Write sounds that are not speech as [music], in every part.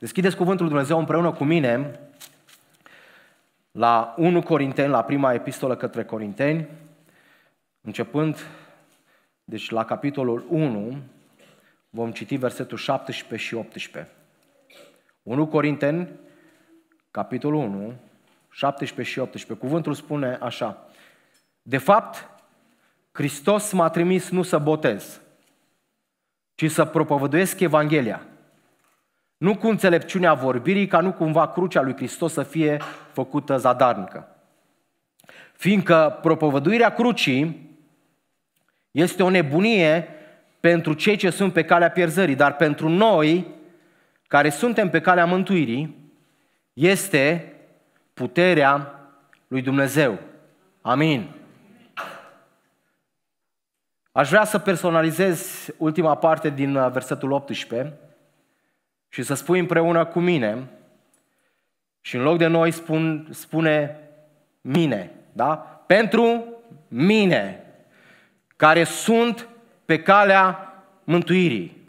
Deschideți cuvântul lui Dumnezeu împreună cu mine la 1 Corinteni, la prima epistolă către Corinteni, începând deci la capitolul 1 vom citi versetul 17 și 18. 1 Corinteni, capitolul 1, 17 și 18. Cuvântul spune așa. De fapt, Hristos m-a trimis nu să botez, ci să propovăduiesc Evanghelia – nu cu înțelepciunea vorbirii, ca nu cumva crucea lui Hristos să fie făcută zadarnică. Fiindcă propovăduirea crucii este o nebunie pentru cei ce sunt pe calea pierzării, dar pentru noi, care suntem pe calea mântuirii, este puterea lui Dumnezeu. Amin. Aș vrea să personalizez ultima parte din uh, versetul 18, și să spui împreună cu mine și în loc de noi spun, spune mine, da? Pentru mine, care sunt pe calea mântuirii.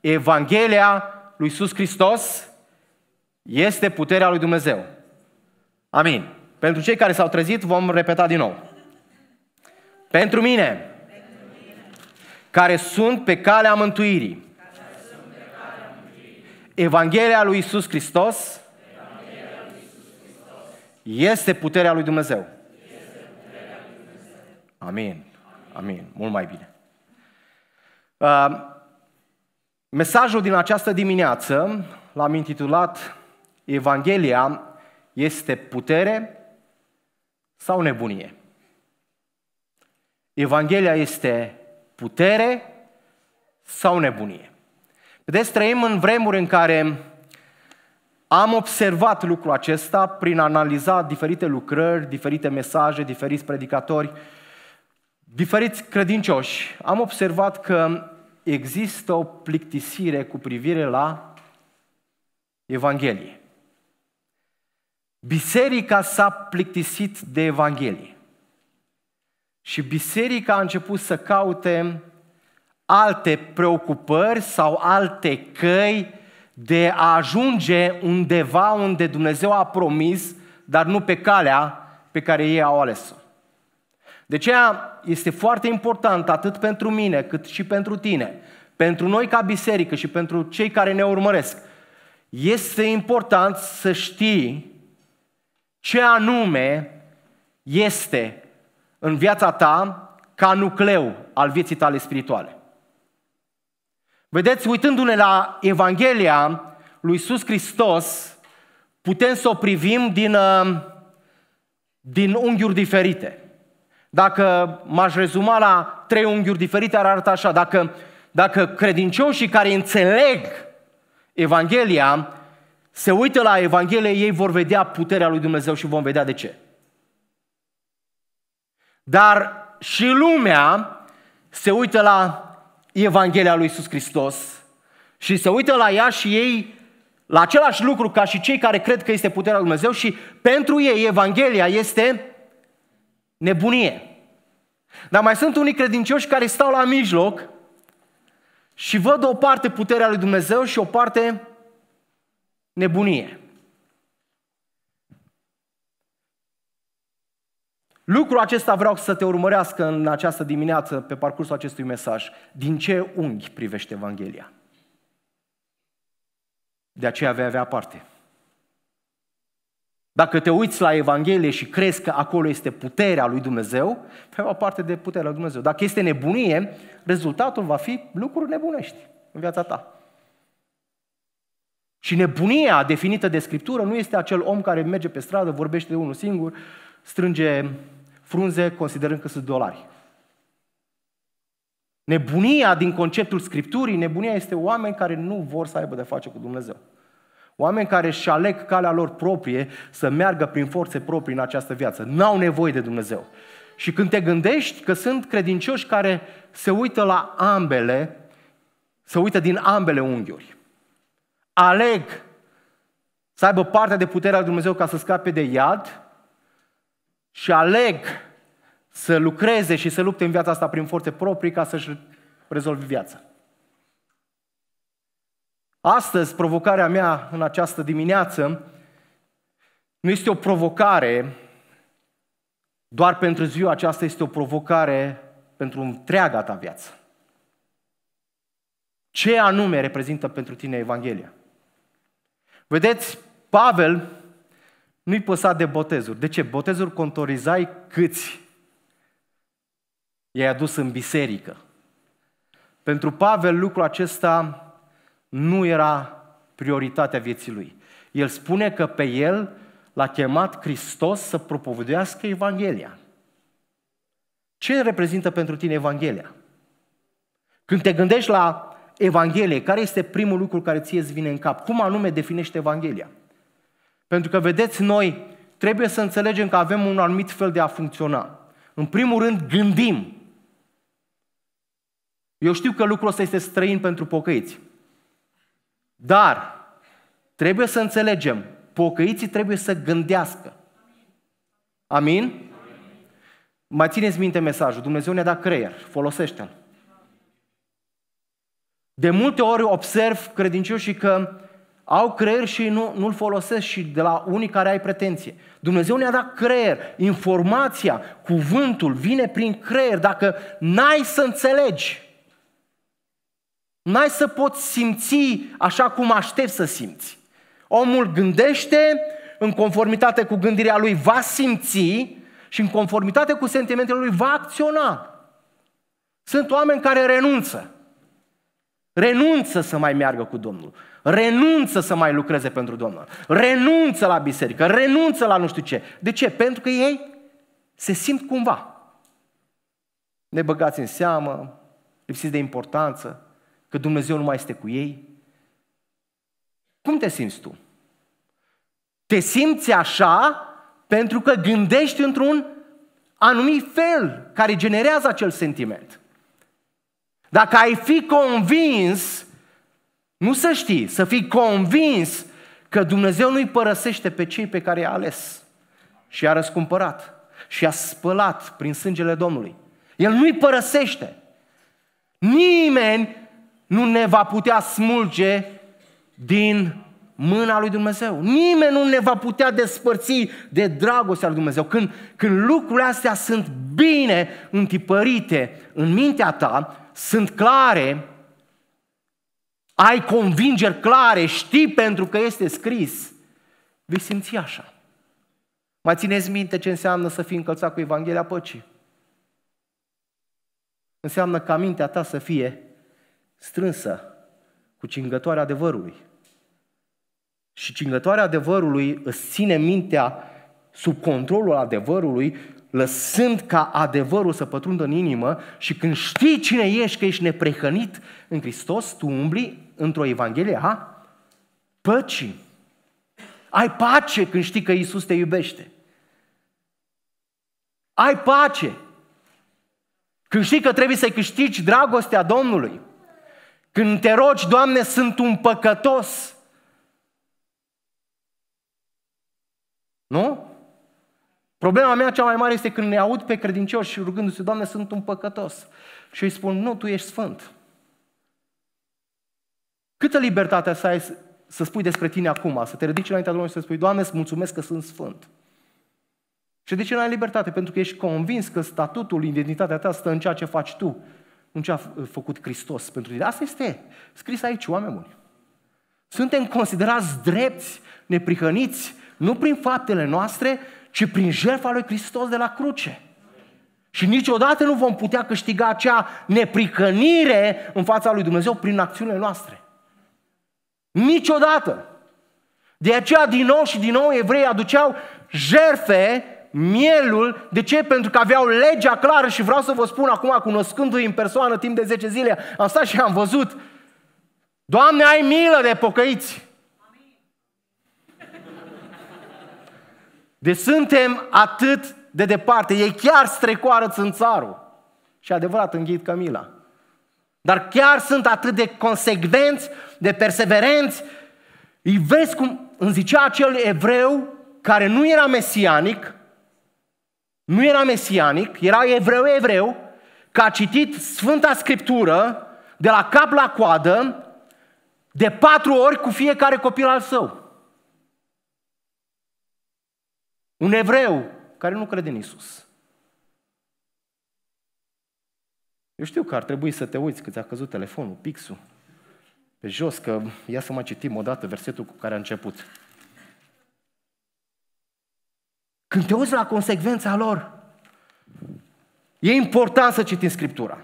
Evanghelia lui Iisus Hristos este puterea lui Dumnezeu. Amin. Pentru cei care s-au trezit, vom repeta din nou. Pentru mine, care sunt pe calea mântuirii Evanghelia lui Isus Hristos, lui Hristos este puterea lui Dumnezeu. Puterea lui Dumnezeu. Amin. Amin. Mult mai bine. Uh, mesajul din această dimineață l-am intitulat Evanghelia este putere sau nebunie? Evanghelia este putere sau nebunie? Vedeți, trăim în vremuri în care am observat lucrul acesta prin a analiza diferite lucrări, diferite mesaje, diferiți predicatori, diferiți credincioși. Am observat că există o plictisire cu privire la Evanghelie. Biserica s-a plictisit de Evanghelie. Și biserica a început să caute alte preocupări sau alte căi de a ajunge undeva unde Dumnezeu a promis, dar nu pe calea pe care ei au ales-o. De aceea este foarte important atât pentru mine cât și pentru tine, pentru noi ca biserică și pentru cei care ne urmăresc. Este important să știi ce anume este în viața ta ca nucleu al vieții tale spirituale. Vedeți, uitându-ne la Evanghelia lui Iisus Hristos, putem să o privim din, uh, din unghiuri diferite. Dacă m-aș rezuma la trei unghiuri diferite, ar arăta așa. Dacă, dacă credincioșii care înțeleg Evanghelia se uită la Evanghelie, ei vor vedea puterea lui Dumnezeu și vom vedea de ce. Dar și lumea se uită la Evanghelia lui Iisus Hristos și se uită la ea și ei la același lucru ca și cei care cred că este puterea lui Dumnezeu și pentru ei Evanghelia este nebunie. Dar mai sunt unii credincioși care stau la mijloc și văd o parte puterea lui Dumnezeu și o parte nebunie. Lucrul acesta vreau să te urmărească în această dimineață pe parcursul acestui mesaj. Din ce unghi privește Evanghelia? De aceea vei avea parte. Dacă te uiți la Evanghelie și crezi că acolo este puterea lui Dumnezeu, vei avea parte de puterea lui Dumnezeu. Dacă este nebunie, rezultatul va fi lucruri nebunești în viața ta. Și nebunia definită de Scriptură nu este acel om care merge pe stradă, vorbește de unul singur, strânge frunze considerând că sunt dolari. Nebunia din conceptul Scripturii, nebunia este oameni care nu vor să aibă de face cu Dumnezeu. Oameni care își aleg calea lor proprie să meargă prin forțe proprii în această viață. N-au nevoie de Dumnezeu. Și când te gândești că sunt credincioși care se uită la ambele, se uită din ambele unghiuri. Aleg să aibă partea de puterea lui Dumnezeu ca să scape de iad și aleg să lucreze și să lupte în viața asta prin forțe proprii ca să-și rezolvi viața. Astăzi, provocarea mea în această dimineață nu este o provocare doar pentru ziua aceasta, este o provocare pentru întreaga ta viață. Ce anume reprezintă pentru tine Evanghelia? Vedeți, Pavel nu-i păsa de botezuri. De ce? Botezuri contorizai câți i-ai adus în biserică. Pentru Pavel lucrul acesta nu era prioritatea vieții lui. El spune că pe el l-a chemat Hristos să propovedească Evanghelia. Ce reprezintă pentru tine Evanghelia? Când te gândești la Evanghelie, care este primul lucru care ție îți vine în cap? Cum anume definește Evanghelia? Pentru că, vedeți, noi trebuie să înțelegem că avem un anumit fel de a funcționa. În primul rând, gândim. Eu știu că lucrul ăsta este străin pentru pocăiți. Dar trebuie să înțelegem, pocăiții trebuie să gândească. Amin? Amin? Mai țineți minte mesajul, Dumnezeu ne-a dat creier, folosește-l. De multe ori observ credincioșii că au creier și nu, nu-l folosesc și de la unii care ai pretenție. Dumnezeu ne-a dat creier, informația, cuvântul vine prin creier. Dacă n-ai să înțelegi, n-ai să poți simți așa cum aștepți să simți. Omul gândește în conformitate cu gândirea lui, va simți și în conformitate cu sentimentele lui va acționa. Sunt oameni care renunță. Renunță să mai meargă cu Domnul. Renunță să mai lucreze pentru Domnul. Renunță la biserică, renunță la nu știu ce. De ce? Pentru că ei se simt cumva. Ne băgați în seamă, lipsiți de importanță, că Dumnezeu nu mai este cu ei. Cum te simți tu? Te simți așa pentru că gândești într-un anumit fel care generează acel sentiment. Dacă ai fi convins, nu să știi, să fii convins că Dumnezeu nu-i părăsește pe cei pe care i-a ales și i-a răscumpărat și i-a spălat prin sângele Domnului. El nu-i părăsește. Nimeni nu ne va putea smulge din mâna lui Dumnezeu. Nimeni nu ne va putea despărți de dragostea lui Dumnezeu. Când, când lucrurile astea sunt bine întipărite în mintea ta, sunt clare, ai convingeri clare, știi pentru că este scris, vei simți așa. Mai țineți minte ce înseamnă să fii încălțat cu Evanghelia Păcii? Înseamnă ca mintea ta să fie strânsă cu cingătoarea adevărului. Și cingătoarea adevărului îți ține mintea sub controlul adevărului lăsând ca adevărul să pătrundă în inimă și când știi cine ești, că ești neprehănit în Hristos, tu umbli într-o Evanghelie a păcii. Ai pace când știi că Isus te iubește. Ai pace când știi că trebuie să-i câștigi dragostea Domnului. Când te rogi, Doamne, sunt un păcătos. Nu? Problema mea cea mai mare este când ne aud pe credincioși rugându-se, Doamne, sunt un păcătos. Și îi spun, nu, Tu ești sfânt. Câtă libertate să ai să spui despre tine acum, să te ridici înaintea Domnului și să spui, Doamne, îți mulțumesc că sunt sfânt. Și de ce nu ai libertate? Pentru că ești convins că statutul, identitatea ta stă în ceea ce faci tu, în ce a făcut Hristos pentru tine. Asta este scris aici, oameni buni. Suntem considerați drepți, neprihăniți, nu prin faptele noastre, ci prin jertfa lui Hristos de la cruce. Și niciodată nu vom putea câștiga acea nepricănire în fața lui Dumnezeu prin acțiunile noastre. Niciodată. De aceea din nou și din nou evrei aduceau jerfe mielul. De ce? Pentru că aveau legea clară și vreau să vă spun acum, cunoscându-i în persoană timp de 10 zile, am stat și am văzut. Doamne, ai milă de pocăiți! De suntem atât de departe. Ei chiar strecoară țânțarul. Și adevărat înghit Camila. Dar chiar sunt atât de consecvenți, de perseverenți. Îi vezi cum îmi zicea acel evreu care nu era mesianic, nu era mesianic, era evreu-evreu, că a citit Sfânta Scriptură de la cap la coadă de patru ori cu fiecare copil al său. Un evreu care nu crede în Isus. Eu știu că ar trebui să te uiți că ți-a căzut telefonul, pixul, pe jos, că ia să mai citim odată versetul cu care a început. Când te uiți la consecvența lor, e important să citim Scriptura.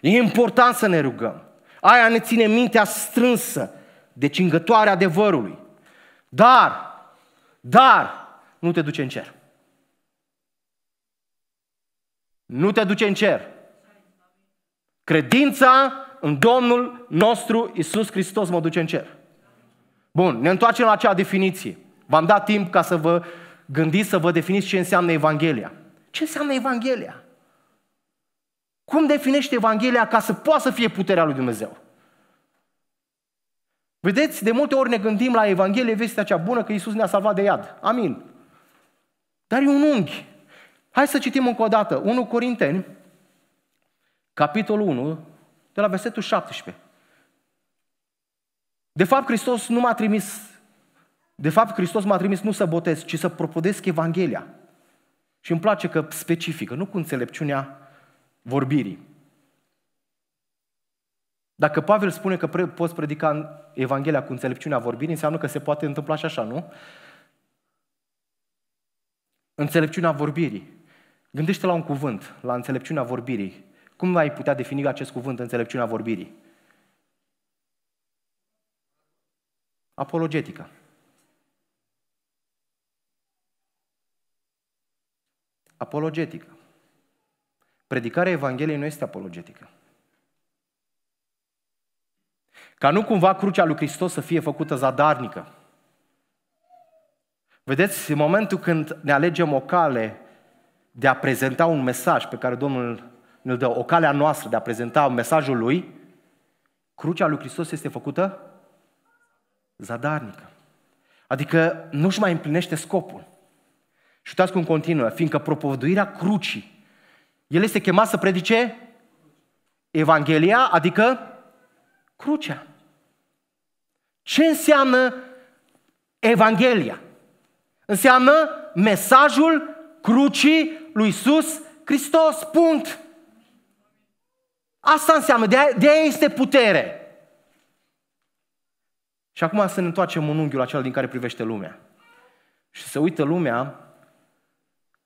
E important să ne rugăm. Aia ne ține mintea strânsă de cingătoarea adevărului. Dar, dar, nu te duce în cer. Nu te duce în cer. Credința în Domnul nostru Isus Hristos mă duce în cer. Bun, ne întoarcem la acea definiție. V-am dat timp ca să vă gândiți, să vă definiți ce înseamnă Evanghelia. Ce înseamnă Evanghelia? Cum definește Evanghelia ca să poată să fie puterea lui Dumnezeu? Vedeți, de multe ori ne gândim la Evanghelie, vestea cea bună, că Iisus ne-a salvat de iad. Amin. Dar e un unghi. Hai să citim încă o dată. 1 Corinteni, capitolul 1, de la versetul 17. De fapt, Hristos nu m-a trimis, de fapt, Hristos m-a trimis nu să botez, ci să propodesc Evanghelia. Și îmi place că specifică, nu cu înțelepciunea vorbirii. Dacă Pavel spune că pre, poți predica Evanghelia cu înțelepciunea vorbirii, înseamnă că se poate întâmpla și așa, nu? Înțelepciunea vorbirii. Gândește la un cuvânt, la înțelepciunea vorbirii. Cum ai putea defini acest cuvânt, înțelepciunea vorbirii? Apologetică. Apologetică. Predicarea Evangheliei nu este apologetică. Ca nu cumva crucea lui Hristos să fie făcută zadarnică, Vedeți, în momentul când ne alegem o cale de a prezenta un mesaj pe care Domnul ne-l dă, o a noastră de a prezenta mesajul Lui, crucea lui Hristos este făcută zadarnică. Adică nu-și mai împlinește scopul. Și uitați cum continuă, fiindcă propovăduirea crucii, el este chemat să predice Evanghelia, adică crucea. Ce înseamnă Evanghelia? Înseamnă mesajul crucii lui Iisus Hristos, punct. Asta înseamnă, de aia este putere. Și acum să ne întoarcem în unghiul acela din care privește lumea. Și să uită lumea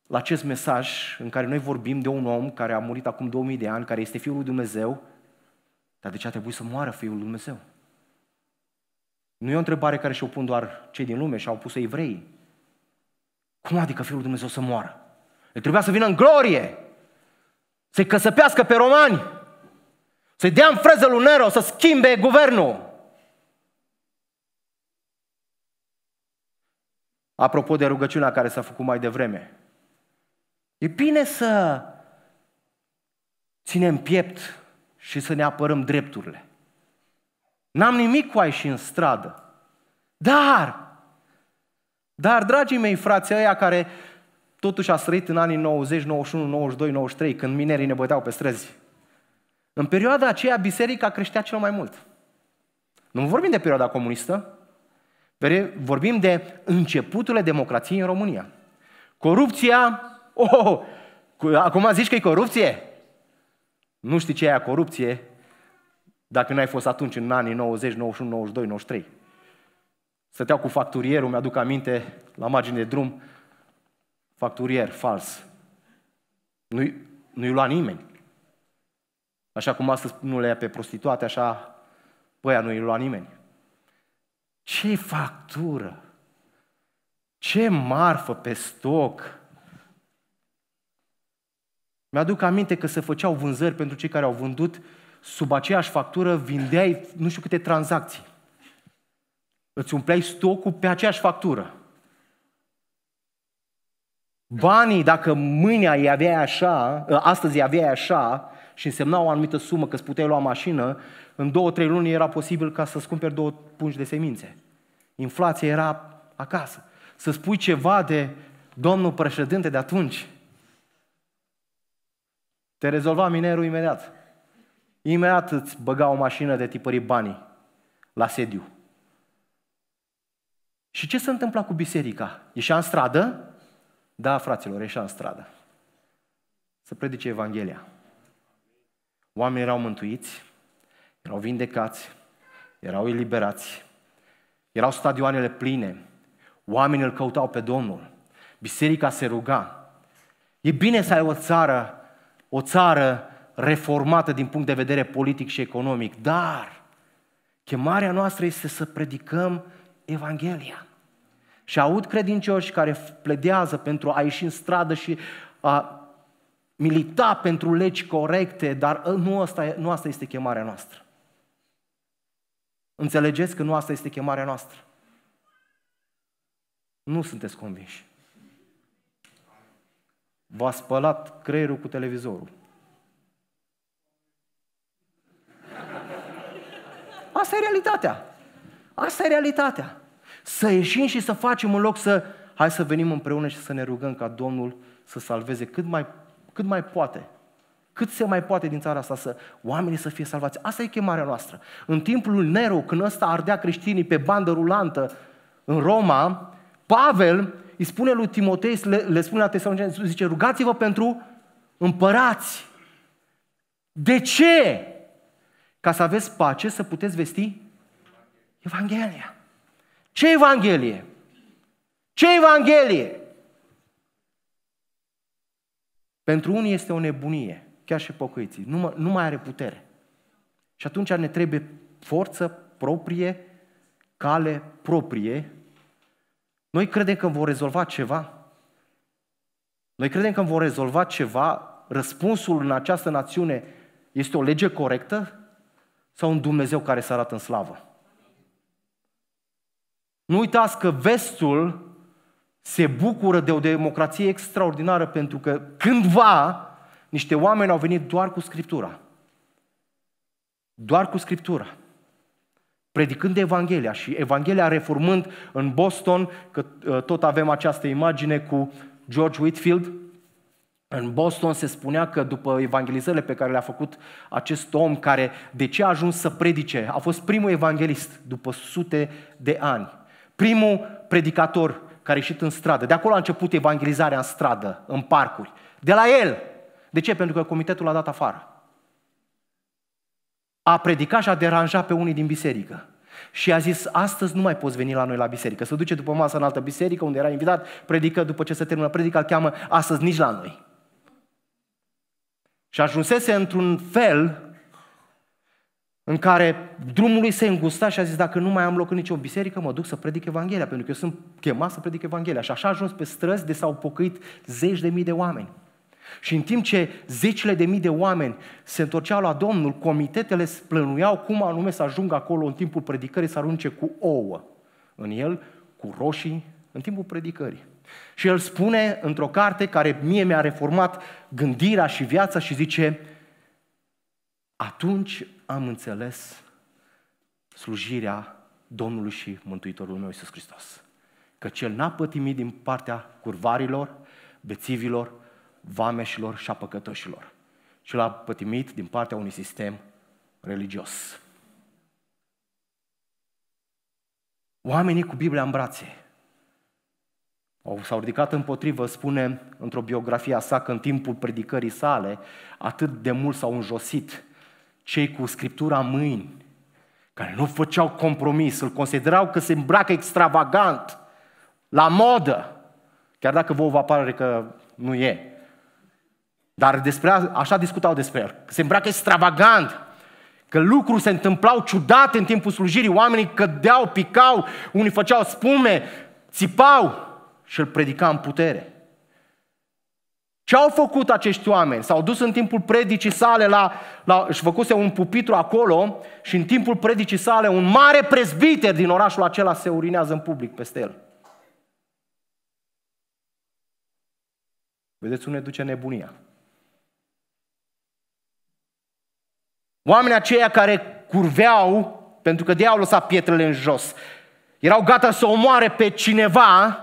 la acest mesaj în care noi vorbim de un om care a murit acum 2000 de ani, care este Fiul lui Dumnezeu, dar de ce a trebuit să moară Fiul lui Dumnezeu? Nu e o întrebare care și-o pun doar cei din lume și-au pus-o evreii. Cum adică Fiul Dumnezeu să moară? Le trebuia să vină în glorie, să-i căsăpească pe romani, să-i dea în freză lui Nero, să schimbe guvernul. Apropo de rugăciunea care s-a făcut mai devreme, e bine să ținem piept și să ne apărăm drepturile. N-am nimic cu aici în stradă, dar dar, dragii mei, frații ăia care totuși a sărit în anii 90, 91, 92, 93, când minerii ne băteau pe străzi, în perioada aceea biserica creștea cel mai mult. Nu vorbim de perioada comunistă, vorbim de începuturile democrației în România. Corupția, oh, oh acum zici că e corupție? Nu știi ce e corupție dacă n-ai fost atunci în anii 90, 91, 92, 93. Stăteau cu facturierul, mi-aduc aminte, la margine de drum, facturier fals. Nu-i, nu-i lua nimeni. Așa cum astăzi nu le ia pe prostituate, așa băia nu-i lua nimeni. Ce factură! Ce marfă pe stoc! Mi-aduc aminte că se făceau vânzări pentru cei care au vândut, sub aceeași factură vindeai nu știu câte tranzacții îți umpleai stocul pe aceeași factură. Banii, dacă mâinea îi aveai așa, ă, astăzi îi aveai așa și însemna o anumită sumă că îți puteai lua mașină, în două, trei luni era posibil ca să-ți cumperi două pungi de semințe. Inflația era acasă. Să spui ceva de domnul președinte de atunci, te rezolva minerul imediat. Imediat îți băga o mașină de tipări banii la sediu. Și ce s-a întâmplat cu biserica? Ieșea în stradă? Da, fraților, ieșea în stradă. Să predice Evanghelia. Oamenii erau mântuiți, erau vindecați, erau eliberați, erau stadioanele pline, oamenii îl căutau pe Domnul, biserica se ruga. E bine să ai o țară, o țară reformată din punct de vedere politic și economic, dar chemarea noastră este să predicăm Evanghelia. Și aud credincioși care pledează pentru a ieși în stradă și a milita pentru legi corecte, dar ă, nu asta, nu asta este chemarea noastră. Înțelegeți că nu asta este chemarea noastră. Nu sunteți convinși. V-a spălat creierul cu televizorul. Asta e realitatea. Asta e realitatea să ieșim și să facem un loc să, hai să venim împreună și să ne rugăm ca Domnul să salveze cât mai, cât mai poate cât se mai poate din țara asta să oamenii să fie salvați. Asta e chemarea noastră. În timpul Nero, când ăsta ardea creștinii pe bandă rulantă în Roma, Pavel îi spune lui Timotei, le, le spune la Tesaloniceni, zice, rugați-vă pentru împărați. De ce? Ca să aveți pace, să puteți vesti Evanghelia. Ce Evanghelie? Ce Evanghelie? Pentru unii este o nebunie, chiar și pocăiții. Nu, mă, nu mai are putere. Și atunci ne trebuie forță proprie, cale proprie. Noi credem că vom rezolva ceva. Noi credem că vom rezolva ceva. Răspunsul în această națiune este o lege corectă sau un Dumnezeu care se arată în slavă? Nu uitați că vestul se bucură de o democrație extraordinară pentru că cândva niște oameni au venit doar cu Scriptura. Doar cu Scriptura. Predicând Evanghelia și Evanghelia reformând în Boston, că ă, tot avem această imagine cu George Whitfield, în Boston se spunea că după evangelizările pe care le-a făcut acest om, care de ce a ajuns să predice, a fost primul evanghelist după sute de ani primul predicator care a ieșit în stradă. De acolo a început evangelizarea în stradă, în parcuri. De la el. De ce? Pentru că comitetul l-a dat afară. A predicat și a deranjat pe unii din biserică. Și a zis, astăzi nu mai poți veni la noi la biserică. Se duce după masă în altă biserică unde era invitat, predică după ce se termină predica, îl cheamă astăzi nici la noi. Și ajunsese într-un fel în care drumul lui se îngusta și a zis, dacă nu mai am loc în nicio biserică, mă duc să predic Evanghelia, pentru că eu sunt chemat să predic Evanghelia. Și așa a ajuns pe străzi de s-au pocăit zeci de mii de oameni. Și în timp ce zecile de mii de oameni se întorceau la Domnul, comitetele plănuiau cum anume să ajungă acolo în timpul predicării, să arunce cu ouă în el, cu roșii, în timpul predicării. Și el spune într-o carte care mie mi-a reformat gândirea și viața și zice, atunci am înțeles slujirea Domnului și Mântuitorului meu Iisus Hristos. Că cel n-a pătimit din partea curvarilor, bețivilor, vameșilor și a păcătoșilor. l a pătimit din partea unui sistem religios. Oamenii cu Biblia în brațe s-au ridicat împotrivă, spune într-o biografie a sa că în timpul predicării sale atât de mult s-au înjosit cei cu scriptura în mâini, care nu făceau compromis, îl considerau că se îmbracă extravagant, la modă, chiar dacă vouă vă pare că nu e. Dar despre, așa discutau despre el, că se îmbracă extravagant, că lucruri se întâmplau ciudate în timpul slujirii, oamenii cădeau, picau, unii făceau spume, țipau și îl predica în putere. Ce au făcut acești oameni? S-au dus în timpul predicii sale la, la își făcuse un pupitru acolo și în timpul predicii sale un mare prezbiter din orașul acela se urinează în public peste el. Vedeți unde duce nebunia. Oamenii aceia care curveau, pentru că diavolul s-a pietrele în jos, erau gata să omoare pe cineva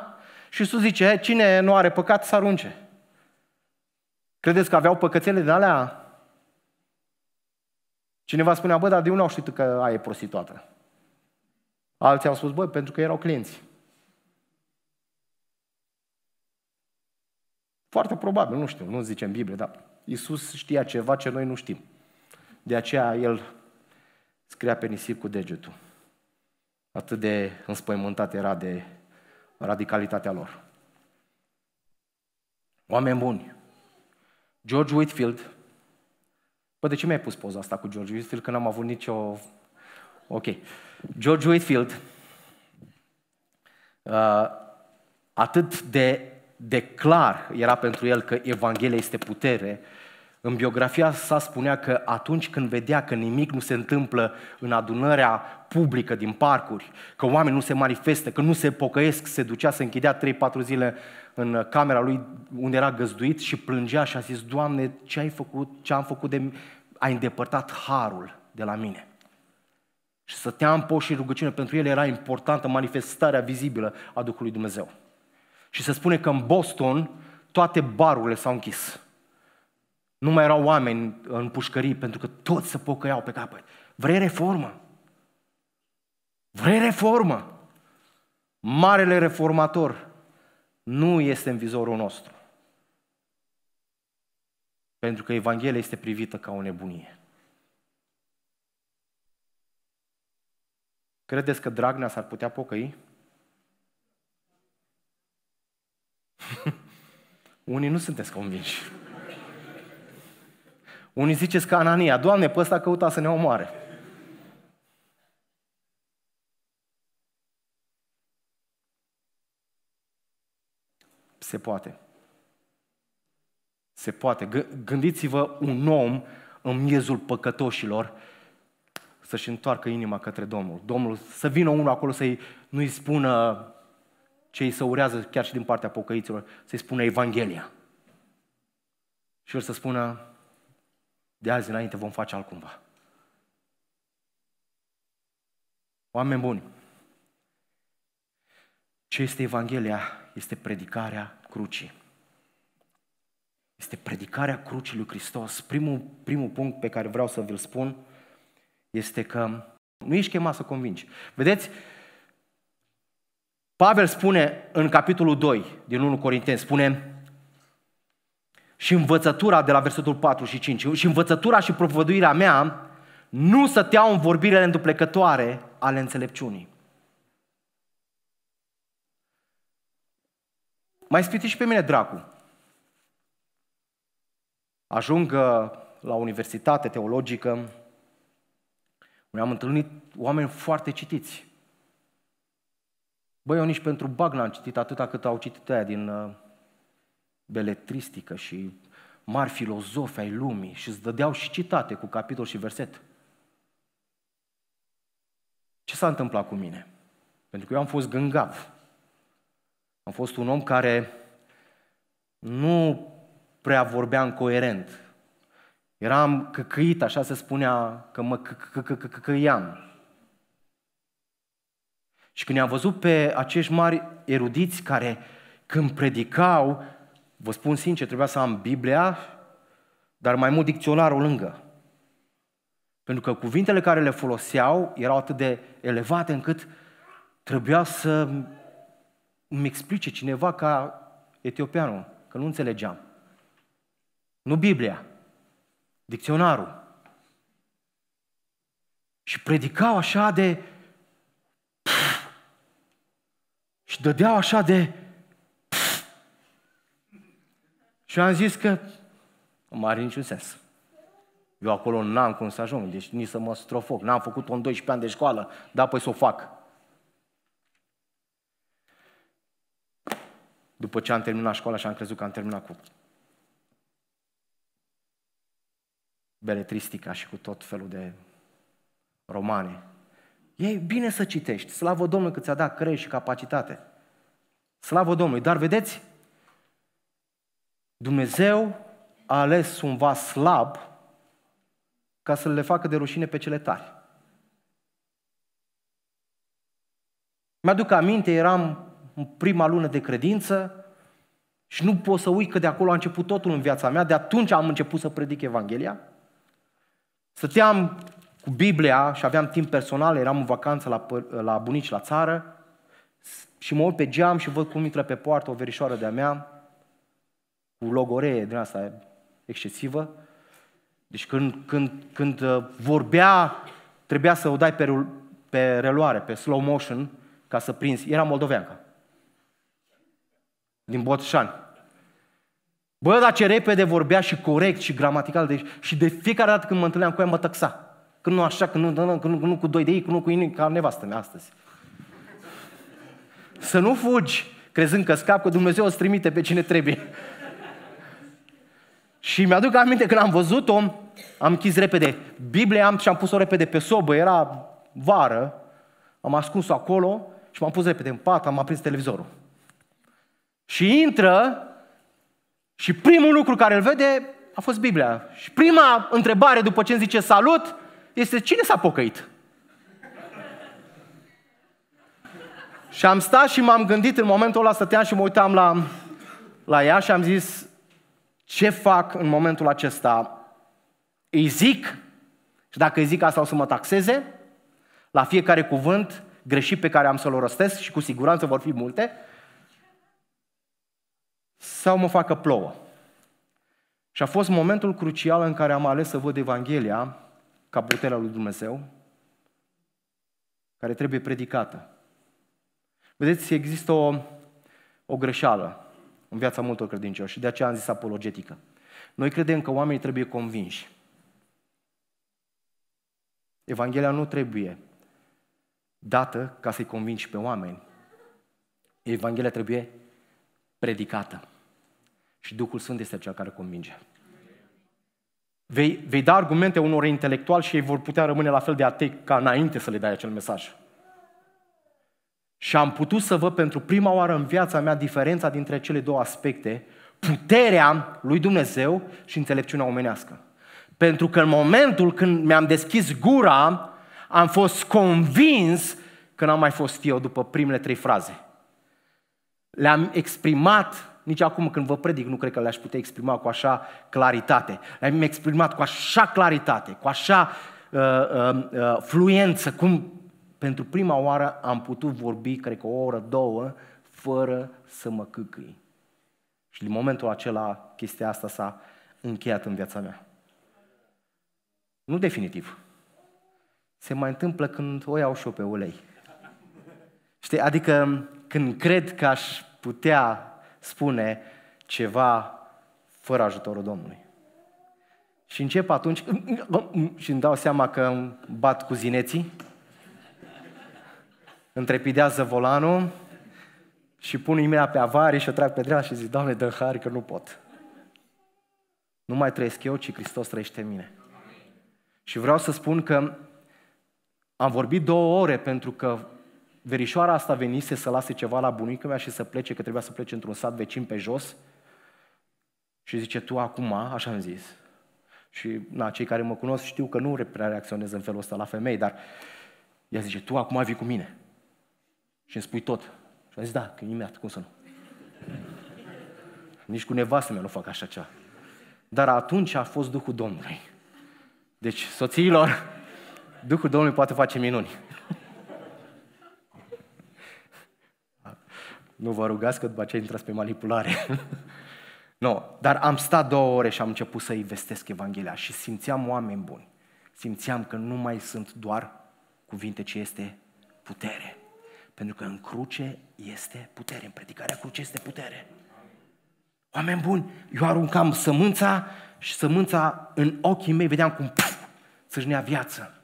și Iisus zice, cine nu are păcat să arunce. Credeți că aveau păcățele de alea? Cineva spunea, bă, dar de unde au știut că aia e prostituată? Alții au spus, bă, pentru că erau clienți. Foarte probabil, nu știu, nu zice în Biblie, dar Iisus știa ceva ce noi nu știm. De aceea El scria pe nisip cu degetul. Atât de înspăimântat era de radicalitatea lor. Oameni buni, George Whitfield. Păi de ce mi-ai pus poza asta cu George Whitfield? Că n-am avut nicio... Ok. George Whitfield, uh, atât de, de clar era pentru el că Evanghelia este putere, în biografia sa spunea că atunci când vedea că nimic nu se întâmplă în adunarea publică din parcuri, că oamenii nu se manifestă, că nu se pocăiesc, se ducea să închidea 3-4 zile în camera lui unde era găzduit și plângea și a zis, Doamne, ce ai făcut, ce am făcut de... Ai îndepărtat harul de la mine. Și stătea în poș și rugăciune, pentru el era importantă manifestarea vizibilă a Duhului Dumnezeu. Și se spune că în Boston toate barurile s-au închis. Nu mai erau oameni în pușcării pentru că toți se pocăiau pe capăt. Vrei reformă? Vrei reformă? Marele reformator nu este în vizorul nostru. Pentru că Evanghelia este privită ca o nebunie. Credeți că Dragnea s-ar putea pocăi? [laughs] Unii nu sunteți convinși. Unii ziceți că Anania, Doamne, pe ăsta căuta să ne omoare. Se poate. Se poate. Gândiți-vă un om în miezul păcătoșilor să-și întoarcă inima către Domnul. Domnul să vină unul acolo să-i nu-i spună ce îi să urează chiar și din partea pocăiților, să-i spună Evanghelia. Și el să spună, de azi înainte vom face altcumva. Oameni buni, ce este Evanghelia? Este predicarea crucii. Este predicarea crucii lui Hristos. Primul, primul punct pe care vreau să vi-l spun este că nu ești chemat să convingi. Vedeți, Pavel spune în capitolul 2 din 1 Corinteni, spune și învățătura de la versetul 4 și 5, și învățătura și propăduirea mea nu să teau în vorbirele înduplecătoare ale înțelepciunii. mai spiti și pe mine dracu. Ajung uh, la universitate teologică, unde am întâlnit oameni foarte citiți. Băi, eu nici pentru bag n-am citit atâta cât au citit aia din uh, beletristică și mari filozofi ai lumii și îți dădeau și citate cu capitol și verset. Ce s-a întâmplat cu mine? Pentru că eu am fost gângav. Am fost un om care nu prea în coerent. Eram căcăit, așa se spunea, că mă căcăiam. Și când i-am văzut pe acești mari erudiți care când predicau, vă spun sincer, trebuia să am Biblia, dar mai mult dicționarul lângă. Pentru că cuvintele care le foloseau erau atât de elevate încât trebuia să îmi explice cineva ca etiopianul, că nu înțelegeam. Nu Biblia, dicționarul. Și predicau așa de... Pf, și dădeau așa de... Și am zis că nu mai are niciun sens. Eu acolo n-am cum să ajung, deci nici să mă strofoc. N-am făcut-o în 12 ani de școală, dar apoi să o fac. după ce am terminat școala și am crezut că am terminat cu beletristica și cu tot felul de romane. E bine să citești, slavă Domnului că ți-a dat creier și capacitate. Slavă Domnului, dar vedeți? Dumnezeu a ales un vas slab ca să le facă de rușine pe cele tari. Mi-aduc aminte, eram în prima lună de credință și nu pot să uit că de acolo a început totul în viața mea, de atunci am început să predic Evanghelia. Stăteam cu Biblia și aveam timp personal, eram în vacanță la, la bunici la țară și mă uit pe geam și văd cum intră pe poartă o verișoară de-a mea cu logoree din asta excesivă. Deci când, când, când uh, vorbea, trebuia să o dai pe, pe reluare, pe slow motion, ca să prinzi. Era moldoveancă din Botșan. Bă, dar ce repede vorbea și corect și gramatical. Deci, și de fiecare dată când mă întâlneam cu ea, mă tăxa. Când nu așa, când nu, când nu, când nu cu doi de ei, când nu cu ei, ca nevastă mea astăzi. Să nu fugi crezând că scap, că Dumnezeu îți trimite pe cine trebuie. și mi-aduc aminte când am văzut-o, am închis repede Biblia am, și am pus-o repede pe sobă, era vară, am ascuns-o acolo și m-am pus repede în pat, am aprins televizorul. Și intră și primul lucru care îl vede a fost Biblia. Și prima întrebare după ce îmi zice salut este cine s-a pocăit? Și am stat și m-am gândit în momentul ăla, stăteam și mă uitam la, la ea și am zis, ce fac în momentul acesta? Îi zic, și dacă îi zic asta o să mă taxeze, la fiecare cuvânt greșit pe care am să-l rostesc și cu siguranță vor fi multe, sau mă facă plouă. Și a fost momentul crucial în care am ales să văd Evanghelia ca puterea lui Dumnezeu, care trebuie predicată. Vedeți, există o, o greșeală în viața multor credincioși și de aceea am zis apologetică. Noi credem că oamenii trebuie convinși. Evanghelia nu trebuie dată ca să-i convingi pe oameni. Evanghelia trebuie predicată. Și Duhul Sfânt este cel care convinge. Vei, vei da argumente unor intelectuali și ei vor putea rămâne la fel de atei ca înainte să le dai acel mesaj. Și am putut să văd pentru prima oară în viața mea diferența dintre cele două aspecte, puterea lui Dumnezeu și înțelepciunea omenească. Pentru că în momentul când mi-am deschis gura, am fost convins că n-am mai fost eu după primele trei fraze. Le-am exprimat nici acum când vă predic nu cred că le-aș putea exprima cu așa claritate. Le-am exprimat cu așa claritate, cu așa uh, uh, uh, fluență, cum pentru prima oară am putut vorbi, cred că o oră, două, fără să mă câcâi. Și din momentul acela, chestia asta s-a încheiat în viața mea. Nu definitiv. Se mai întâmplă când o iau și eu pe ulei. Știi? Adică când cred că aș putea spune ceva fără ajutorul Domnului. Și încep atunci și îmi dau seama că îmi bat cu zineții, întrepidează volanul și pun imediat pe avarie și o trag pe dreapta și zic, Doamne, dă har că nu pot. Nu mai trăiesc eu, ci Hristos trăiește în mine. Și vreau să spun că am vorbit două ore pentru că verișoara asta venise să lase ceva la bunica mea și să plece, că trebuia să plece într-un sat vecin pe jos. Și zice, tu acum, așa am zis. Și na, cei care mă cunosc știu că nu prea reacționez în felul ăsta la femei, dar ea zice, tu acum vii cu mine. Și îmi spui tot. Și am zis, da, că imediat, cum să nu? [laughs] Nici cu nevastă mea nu fac așa ceva. Dar atunci a fost Duhul Domnului. Deci, soțiilor, [laughs] Duhul Domnului poate face minuni. Nu vă rugați că după aceea intrați pe manipulare. [laughs] nu, no, dar am stat două ore și am început să-i vestesc Evanghelia și simțeam oameni buni. Simțeam că nu mai sunt doar cuvinte, ci este putere. Pentru că în cruce este putere, în predicarea cruce este putere. Oameni buni, eu aruncam sămânța și sămânța în ochii mei, vedeam cum pf, țâșnea viață.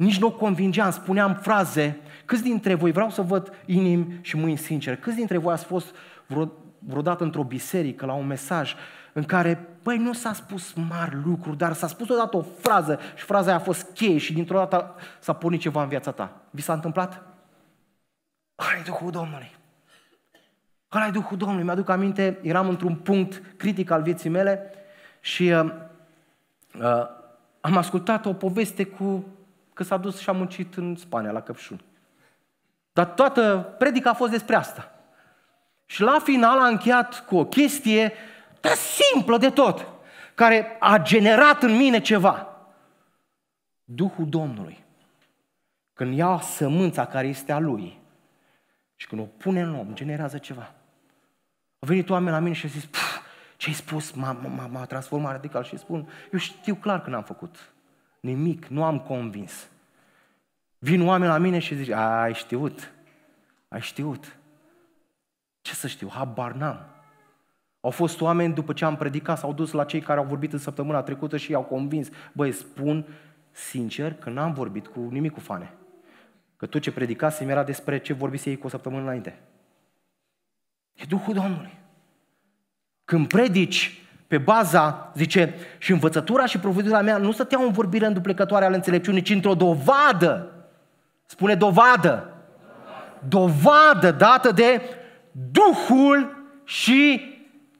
Nici nu o convingeam, spuneam fraze. Câți dintre voi, vreau să văd inimi și mâini sincere, câți dintre voi ați fost vreo, vreodată într-o biserică, la un mesaj, în care, păi, nu s-a spus mari lucruri, dar s-a spus odată o frază și fraza aia a fost cheie și dintr-o dată s-a pornit ceva în viața ta. Vi s-a întâmplat? Hai, Duhul Domnului! Ăla e Duhul Domnului. Mi-aduc aminte, eram într-un punct critic al vieții mele și uh, uh, am ascultat o poveste cu că s-a dus și a muncit în Spania, la Căpșuni. Dar toată predica a fost despre asta. Și la final a încheiat cu o chestie de simplă de tot, care a generat în mine ceva. Duhul Domnului, când ia sămânța care este a Lui și când o pune în om, generează ceva. Au venit oameni la mine și au zis, ce ai spus m-a transformat radical și spun, eu știu clar că n-am făcut nimic, nu am convins. Vin oameni la mine și zic, ai știut, ai știut. Ce să știu, habar n-am. Au fost oameni, după ce am predicat, s-au dus la cei care au vorbit în săptămâna trecută și i-au convins. Băi, spun sincer că n-am vorbit cu nimic cu fane. Că tot ce predicasem era despre ce vorbise ei cu o săptămână înainte. E Duhul Domnului. Când predici pe baza, zice, și învățătura și provăduirea mea nu stăteau în vorbire înduplecătoare ale înțelepciunii, ci într-o dovadă Spune dovadă. Dovadă dată de Duhul și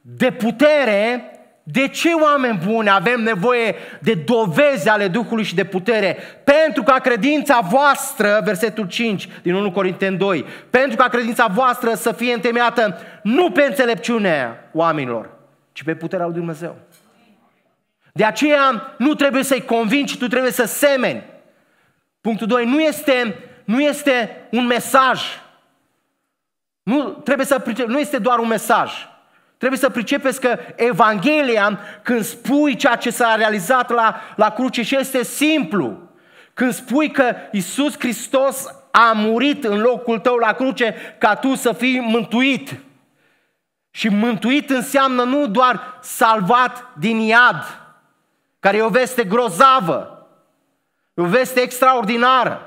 de putere. De ce, oameni buni, avem nevoie de dovezi ale Duhului și de putere? Pentru ca credința voastră, versetul 5 din 1 Corinteni 2, pentru ca credința voastră să fie întemeiată nu pe înțelepciunea oamenilor, ci pe puterea lui Dumnezeu. De aceea nu trebuie să-i convingi, tu trebuie să semeni. Punctul 2. Nu este, nu este un mesaj. Nu, trebuie să pricep, nu este doar un mesaj. Trebuie să pricepeți că Evanghelia, când spui ceea ce s-a realizat la, la cruce și este simplu, când spui că Isus Hristos a murit în locul tău la cruce ca tu să fii mântuit. Și mântuit înseamnă nu doar salvat din iad, care e o veste grozavă, E o veste extraordinară.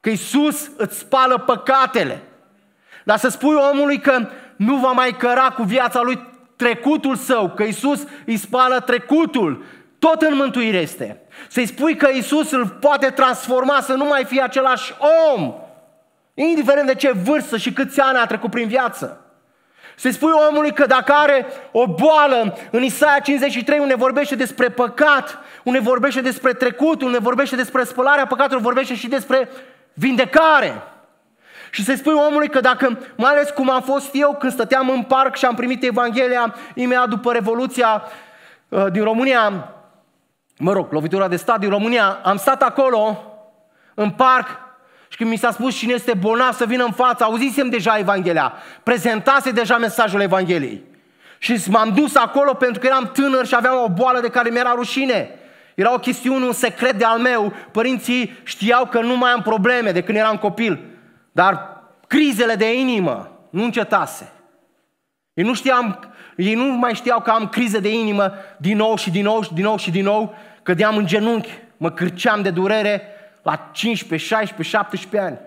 Că Isus îți spală păcatele. Dar să spui omului că nu va mai căra cu viața lui trecutul său, că Isus îi spală trecutul, tot în mântuire este. Să-i spui că Isus îl poate transforma să nu mai fie același om, indiferent de ce vârstă și câți ani a trecut prin viață. Să-i spui omului că dacă are o boală, în Isaia 53 unde vorbește despre păcat, unde vorbește despre trecut, unde vorbește despre spălarea păcatului, vorbește și despre vindecare. Și să-i spui omului că dacă, mai ales cum am fost eu când stăteam în parc și am primit Evanghelia imediat după Revoluția uh, din România, mă rog, lovitura de stat din România, am stat acolo în parc și când mi s-a spus cine este bolnav să vină în față, auzisem deja Evanghelia, prezentase deja mesajul Evangheliei. Și m-am dus acolo pentru că eram tânăr și aveam o boală de care mi-era rușine. Era o chestiune, un secret de al meu. Părinții știau că nu mai am probleme de când eram copil. Dar crizele de inimă nu încetase. Ei nu, știam, ei nu mai știau că am crize de inimă din nou și din nou și din nou și din nou, cădeam în genunchi, mă cârceam de durere, la 15, 16, 17 ani.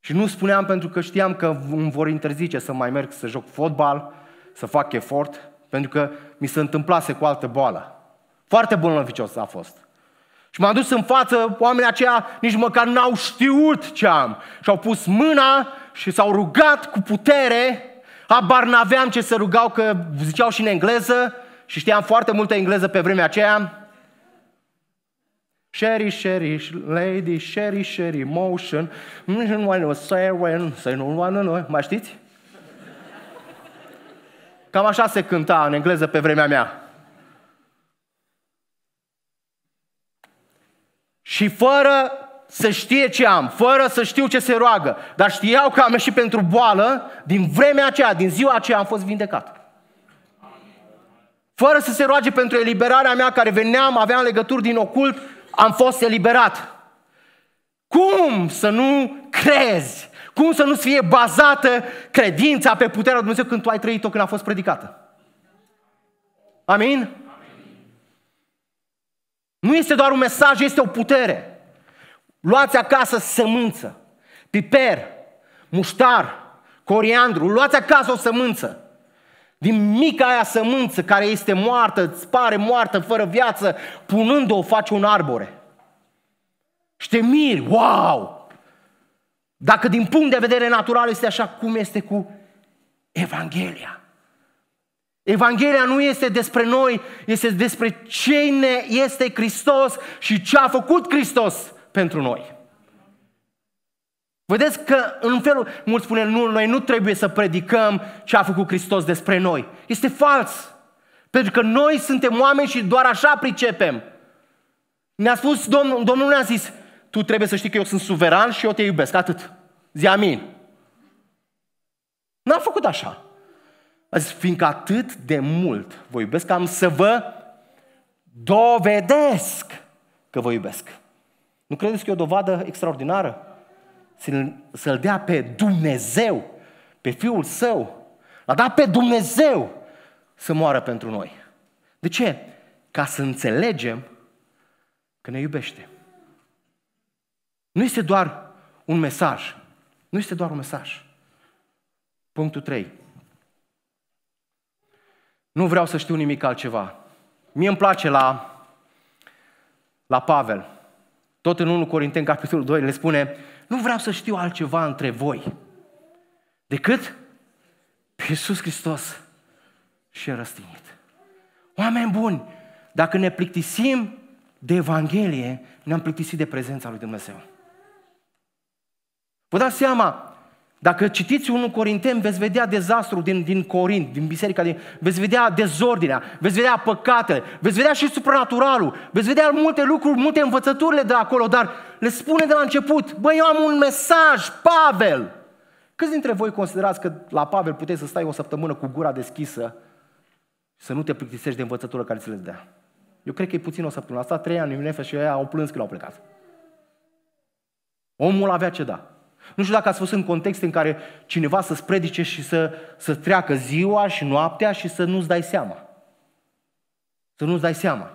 Și nu spuneam pentru că știam că îmi vor interzice să mai merg să joc fotbal, să fac efort, pentru că mi se întâmplase cu altă boală. Foarte bolnăvicios a fost. Și m-am dus în față, oamenii aceia nici măcar n-au știut ce am. Și au pus mâna și s-au rugat cu putere. Abar n-aveam ce să rugau, că ziceau și în engleză și știam foarte multă engleză pe vremea aceea. Sherry, Sherry, Lady, Sherry, Sherry, Motion, Siren, să nu noi, mai știți? Cam așa se cânta în engleză pe vremea mea. Și fără să știe ce am, fără să știu ce se roagă, dar știau că am ieșit pentru boală, din vremea aceea, din ziua aceea am fost vindecat. Fără să se roage pentru eliberarea mea care veneam, aveam legături din ocult, am fost eliberat. Cum să nu crezi? Cum să nu fie bazată credința pe puterea lui Dumnezeu când tu ai trăit-o, când a fost predicată? Amin? Amin? Nu este doar un mesaj, este o putere. Luați acasă sămânță, piper, muștar, coriandru, luați acasă o sămânță din mica aia sămânță care este moartă, îți pare moartă, fără viață, punând-o, o faci un arbore. Și te miri, wow! Dacă din punct de vedere natural este așa, cum este cu Evanghelia? Evanghelia nu este despre noi, este despre cine este Hristos și ce a făcut Hristos pentru noi. Vedeți că în felul, mulți spune, nu, noi nu trebuie să predicăm ce a făcut Hristos despre noi. Este fals. Pentru că noi suntem oameni și doar așa pricepem. Ne-a spus, Domnul, Domnul ne-a zis, tu trebuie să știi că eu sunt suveran și eu te iubesc, atât. Zi amin. N-am făcut așa. A zis, fiindcă atât de mult vă iubesc, am să vă dovedesc că vă iubesc. Nu credeți că e o dovadă extraordinară? să-L dea pe Dumnezeu, pe Fiul Său. L-a dat pe Dumnezeu să moară pentru noi. De ce? Ca să înțelegem că ne iubește. Nu este doar un mesaj. Nu este doar un mesaj. Punctul 3. Nu vreau să știu nimic altceva. Mie îmi place la, la Pavel. Tot în 1 Corinteni, capitolul 2, le spune nu vreau să știu altceva între voi decât pe Iisus Hristos și răstignit. Oameni buni, dacă ne plictisim de Evanghelie, ne-am plictisit de prezența lui Dumnezeu. Vă dați seama, dacă citiți unul Corinteni, veți vedea dezastru din, din Corint, din biserica, din, veți vedea dezordinea, veți vedea păcatele, veți vedea și supranaturalul, veți vedea multe lucruri, multe învățăturile de acolo, dar le spune de la început, băi, eu am un mesaj, Pavel! Câți dintre voi considerați că la Pavel puteți să stai o săptămână cu gura deschisă să nu te plictisești de învățătură care ți le dea? Eu cred că e puțin o săptămână. Asta trei ani în Nefes și ei au plâns când au plecat. Omul avea ce da. Nu știu dacă ați fost în context în care cineva să-ți predice și să, să treacă ziua și noaptea și să nu-ți dai seama. Să nu-ți dai seama.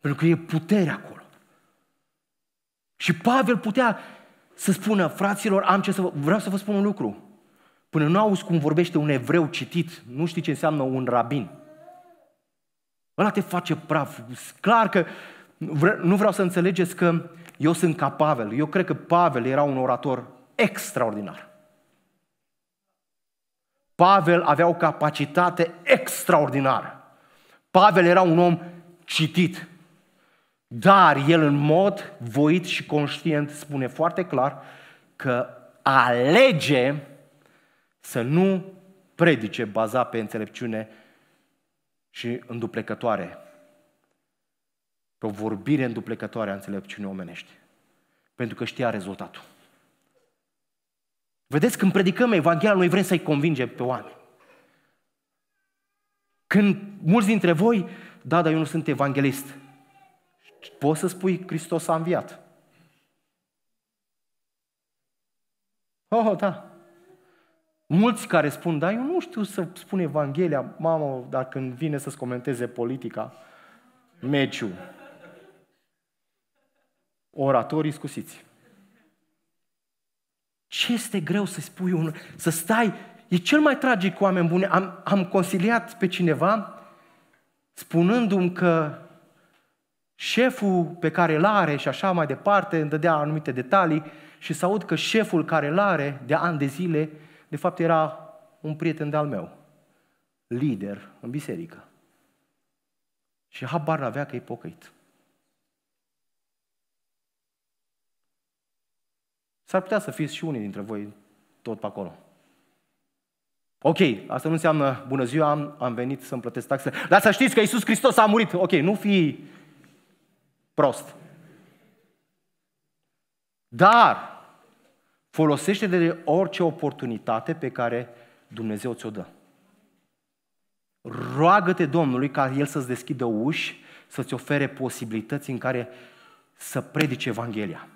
Pentru că e putere acolo. Și Pavel putea să spună, fraților, am ce să vă... vreau să vă spun un lucru. Până nu auzi cum vorbește un evreu citit, nu știi ce înseamnă un rabin. Ăla te face praf. Clar că nu vreau să înțelegeți că eu sunt ca Pavel. Eu cred că Pavel era un orator extraordinar. Pavel avea o capacitate extraordinară. Pavel era un om citit, dar el în mod voit și conștient spune foarte clar că alege să nu predice baza pe înțelepciune și înduplecătoare, pe o vorbire înduplecătoare a înțelepciunii omenești, pentru că știa rezultatul. Vedeți, când predicăm Evanghelia, noi vrem să-i convingem pe oameni. Când mulți dintre voi, da, dar eu nu sunt evanghelist, poți să spui Hristos a înviat. Oh, da. Mulți care spun, da, eu nu știu să spun Evanghelia, mamă, dar când vine să-ți comenteze politica, meciul, oratorii scusiți. Ce este greu să spui un, să stai, e cel mai tragic cu oameni buni. Am, am consiliat pe cineva spunându-mi că șeful pe care îl are și așa mai departe, îmi dădea anumite detalii și să aud că șeful care îl are de ani de zile, de fapt era un prieten de-al meu, lider în biserică. Și habar n-avea că e pocăit. S-ar putea să fiți și unii dintre voi tot pe acolo. Ok, asta nu înseamnă bună ziua, am, am venit să-mi plătesc taxele. Dar să știți că Iisus Hristos a murit. Ok, nu fi prost. Dar folosește de orice oportunitate pe care Dumnezeu ți-o dă. Roagă-te Domnului ca El să-ți deschidă uși, să-ți ofere posibilități în care să predice Evanghelia.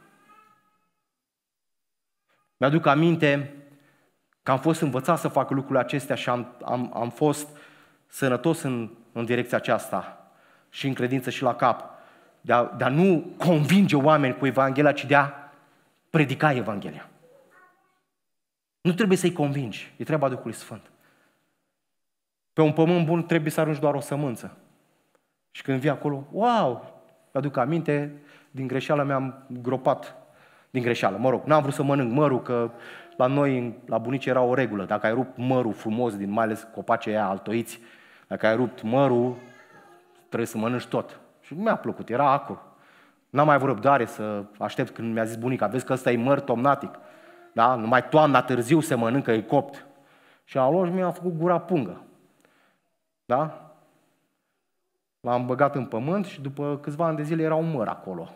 Mi-aduc aminte că am fost învățat să fac lucrurile acestea și am, am, am fost sănătos în, în direcția aceasta și în credință și la cap. De a, de a nu convinge oameni cu Evanghelia, ci de a predica Evanghelia. Nu trebuie să-i convingi, e treaba Duhului Sfânt. Pe un pământ bun trebuie să arunci doar o sămânță. Și când vii acolo, wow, aduc aminte, din greșeala mea am gropat din greșeală. Mă rog, n-am vrut să mănânc mărul, că la noi, la bunici era o regulă. Dacă ai rupt mărul frumos, din mai ales copacii aia altoiți, dacă ai rupt mărul, trebuie să mănânci tot. Și mi-a plăcut, era acolo. N-am mai vrut răbdare să aștept când mi-a zis bunica, vezi că ăsta e măr tomnatic. Da? Numai toamna târziu se mănâncă, e copt. Și am luat și mi-a făcut gura pungă. Da? L-am băgat în pământ și după câțiva ani de zile era un măr acolo.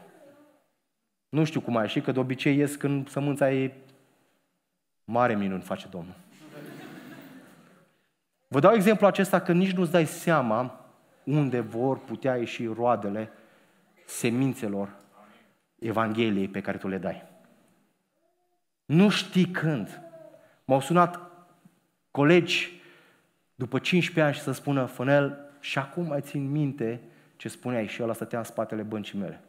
Nu știu cum a ieșit, că de obicei ies când sămânța e mare minuni face Domnul. Vă dau exemplu acesta că nici nu-ți dai seama unde vor putea ieși roadele semințelor Evangheliei pe care tu le dai. Nu știi când. M-au sunat colegi după 15 ani și să spună, Fănel, și acum mai țin minte ce spuneai și ăla stătea în spatele băncii mele.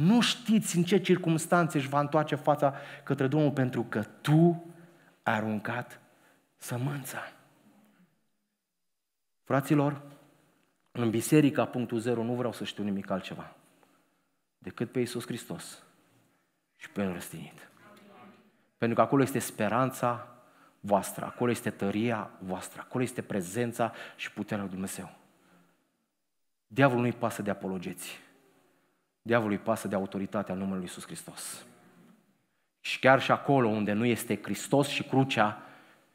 Nu știți în ce circunstanțe își va întoarce fața către Domnul pentru că tu ai aruncat sămânța. Fraților, în biserica punctul zero nu vreau să știu nimic altceva decât pe Iisus Hristos și pe El răstinit. Pentru că acolo este speranța voastră, acolo este tăria voastră, acolo este prezența și puterea lui Dumnezeu. Diavolul nu-i pasă de apologeți diavolului pasă de autoritatea numelui Iisus Hristos. Și chiar și acolo unde nu este Hristos și crucea,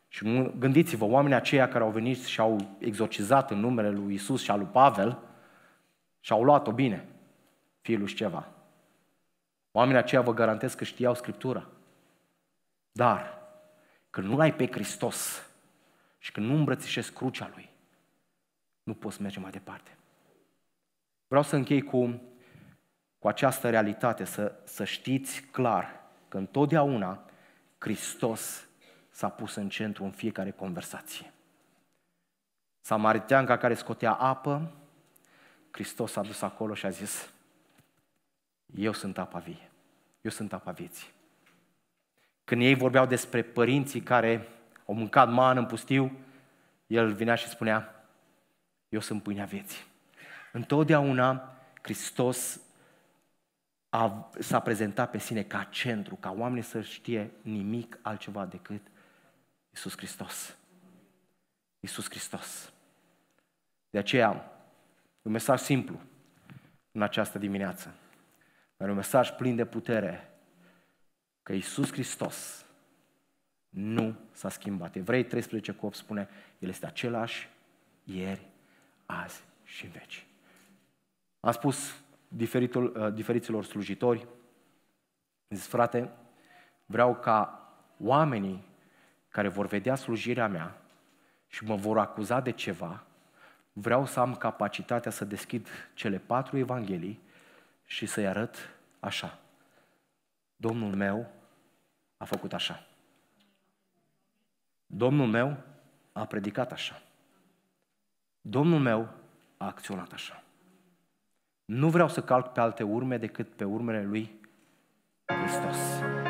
și gândiți-vă, oamenii aceia care au venit și au exorcizat în numele lui Isus și al lui Pavel, și au luat-o bine, fiul lui ceva. Oamenii aceia vă garantez că știau Scriptura. Dar, când nu ai pe Hristos și când nu îmbrățișezi crucea Lui, nu poți merge mai departe. Vreau să închei cu cu această realitate, să, să știți clar că întotdeauna Hristos s-a pus în centru în fiecare conversație. Samariteanca care scotea apă, Hristos s-a dus acolo și a zis, eu sunt apa vie, eu sunt apa vieții. Când ei vorbeau despre părinții care au mâncat man în pustiu, el vinea și spunea, eu sunt pâinea vieții. Întotdeauna Hristos a, s-a prezentat pe sine ca centru, ca oamenii să știe nimic altceva decât Isus Hristos. Isus Hristos. De aceea, un mesaj simplu în această dimineață, dar un mesaj plin de putere, că Isus Hristos nu s-a schimbat. Evrei 13 cu 8 spune, El este același ieri, azi și în veci. Am spus diferitul, uh, diferiților slujitori. Zis, frate, vreau ca oamenii care vor vedea slujirea mea și mă vor acuza de ceva, vreau să am capacitatea să deschid cele patru evanghelii și să-i arăt așa. Domnul meu a făcut așa. Domnul meu a predicat așa. Domnul meu a acționat așa. Nu vreau să calc pe alte urme decât pe urmele lui Hristos.